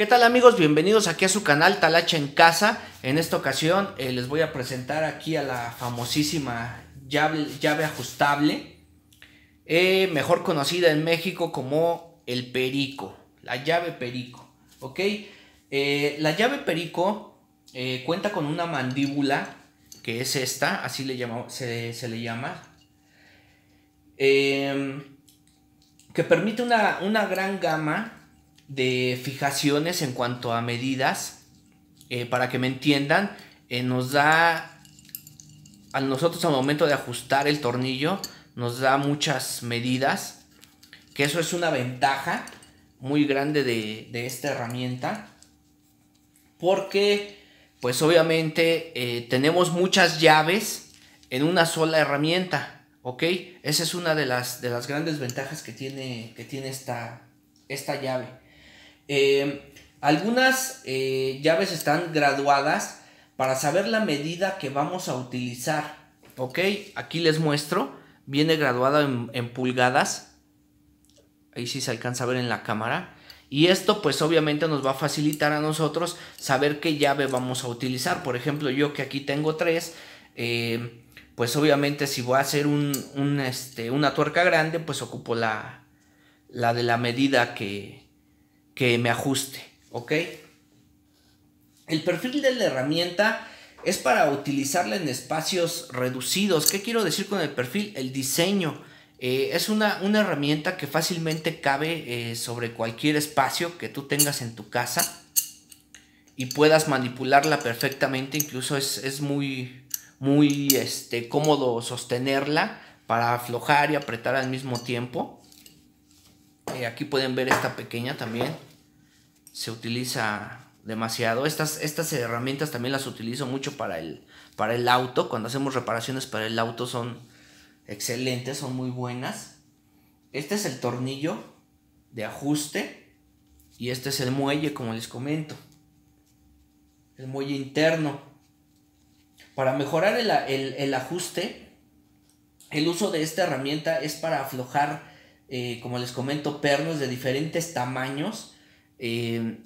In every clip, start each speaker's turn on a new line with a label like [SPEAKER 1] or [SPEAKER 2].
[SPEAKER 1] ¿Qué tal amigos? Bienvenidos aquí a su canal Talacha en Casa. En esta ocasión eh, les voy a presentar aquí a la famosísima llave, ajustable, eh, mejor conocida en México como el perico, la llave perico. ¿Ok? Eh, la llave perico cuenta con una mandíbula que es esta, así le se, le llama. que permite una, una gran gama de fijaciones en cuanto a medidas, eh, para que me entiendan, eh, nos da a nosotros al momento de ajustar el tornillo, nos da muchas medidas, que eso es una ventaja muy grande de, esta herramienta, porque pues obviamente eh, tenemos muchas llaves en una sola herramienta, ¿ok? Esa es una de las, de las grandes ventajas que tiene, que tiene esta, esta llave. Em, algunas eh, llaves están graduadas para saber la medida que vamos a utilizar. Ok, aquí les muestro. Viene graduada en, pulgadas. Ahí sí se alcanza a ver en la cámara. Y esto pues obviamente nos va a facilitar a nosotros saber qué llave vamos a utilizar. Por ejemplo, yo que aquí tengo tres, em, pues obviamente si voy a hacer un, este, una tuerca grande, pues ocupo la, la de la medida que, que me ajuste, ¿ok? El perfil de la herramienta es para utilizarla en espacios reducidos. ¿Qué quiero decir con el perfil? El diseño. Eh, es una, herramienta que fácilmente cabe eh, sobre cualquier espacio que tú tengas en tu casa y puedas manipularla perfectamente. Incluso es, muy, muy este, cómodo sostenerla para aflojar y apretar al mismo tiempo. Eh, aquí pueden ver esta pequeña también se utiliza demasiado. Estas, estas herramientas también las utilizo mucho para el, para el auto. Cuando hacemos reparaciones para el auto son excelentes, son muy buenas. Este es el tornillo de ajuste y este es el muelle, como les comento. El muelle interno. Para mejorar el, ajuste, el uso de esta herramienta es para aflojar, eh, como les comento, pernos de diferentes tamaños Em,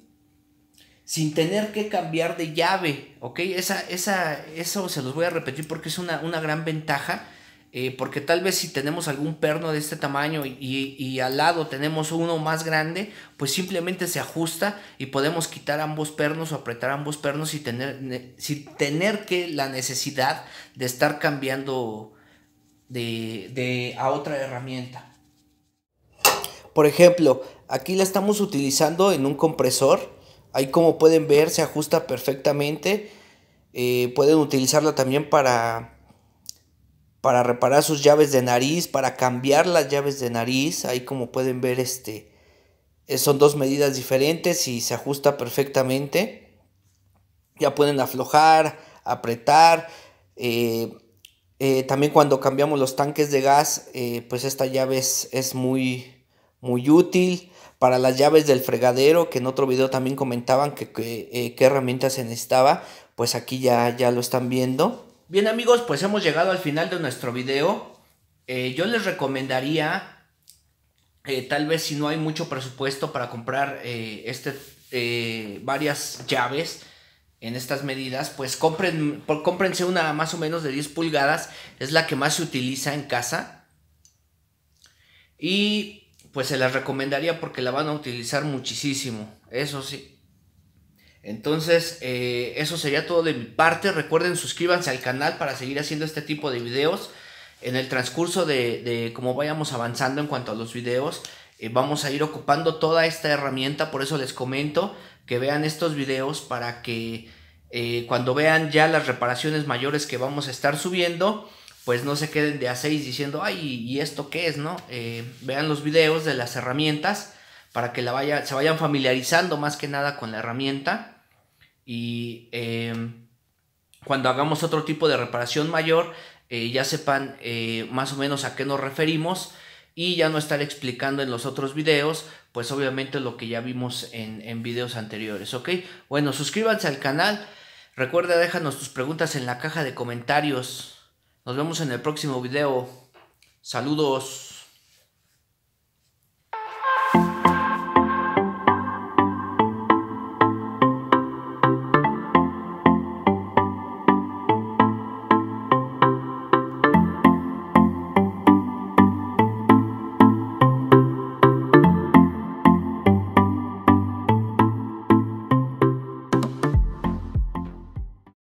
[SPEAKER 1] sin tener que cambiar de llave, ¿ok? eso se los voy a repetir porque es una, gran ventaja. Eh, porque tal vez si tenemos algún perno de este tamaño y, al lado tenemos uno más grande, pues simplemente se ajusta y podemos quitar ambos pernos o apretar ambos pernos y tener, sin tener que la necesidad de estar cambiando de a otra herramienta. Por ejemplo, aquí la estamos utilizando en un compresor. Ahí como pueden ver se ajusta perfectamente. Eh, pueden utilizarla también para, para reparar sus llaves de nariz, para cambiar las llaves de nariz. Ahí como pueden ver este, eh, son dos medidas diferentes y se ajusta perfectamente. Ya pueden aflojar, apretar. Eh, también cuando cambiamos los tanques de gas, pues esta llave es, es muy, muy útil para las llaves del fregadero, que en otro video también comentaban que, eh, qué herramientas se necesitaba, pues aquí ya, ya lo están viendo. Bien amigos, pues hemos llegado al final de nuestro video. Eh, yo les recomendaría, eh, tal vez si no hay mucho presupuesto para comprar este, varias llaves en estas medidas, pues compren, cómprense una más o menos de 10 pulgadas, es la que más se utiliza en casa. Y pues se las recomendaría porque la van a utilizar muchísimo, eso sí. Entonces, eh, eso sería todo de mi parte. Recuerden, suscríbanse al canal para seguir haciendo este tipo de videos. En el transcurso de, cómo vayamos avanzando en cuanto a los videos, eh, vamos a ir ocupando toda esta herramienta. Por eso les comento que vean estos videos para que eh, cuando vean ya las reparaciones mayores que vamos a estar subiendo, pues no se queden de a seis diciendo, ay, ¿y esto qué es? ¿no? Eh, vean los videos de las herramientas para que la vaya, se vayan familiarizando más que nada con la herramienta. Y em, cuando hagamos otro tipo de reparación mayor, eh, ya sepan eh, más o menos a qué nos referimos. Y ya no estar explicando en los otros videos, pues obviamente lo que ya vimos en, en videos anteriores, ¿ok? Bueno, suscríbanse al canal. Recuerda, déjanos tus preguntas en la caja de comentarios. Nos vemos en el próximo video. Saludos.